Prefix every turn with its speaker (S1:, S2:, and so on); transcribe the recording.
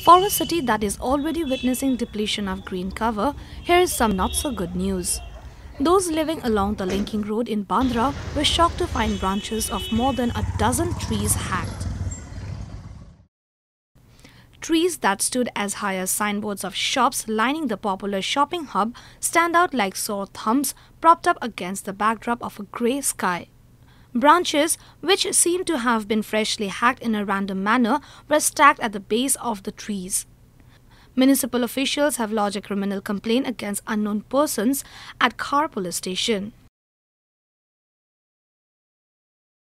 S1: For a city that is already witnessing depletion of green cover, here is some not so good news. Those living along the linking road in Bandra were shocked to find branches of more than a dozen trees hacked. Trees that stood as high as signboards of shops lining the popular shopping hub stand out like sore thumbs propped up against the backdrop of a grey sky. Branches, which seemed to have been freshly hacked in a random manner, were stacked at the base of the trees. Municipal officials have lodged a criminal complaint against unknown persons at Car police station.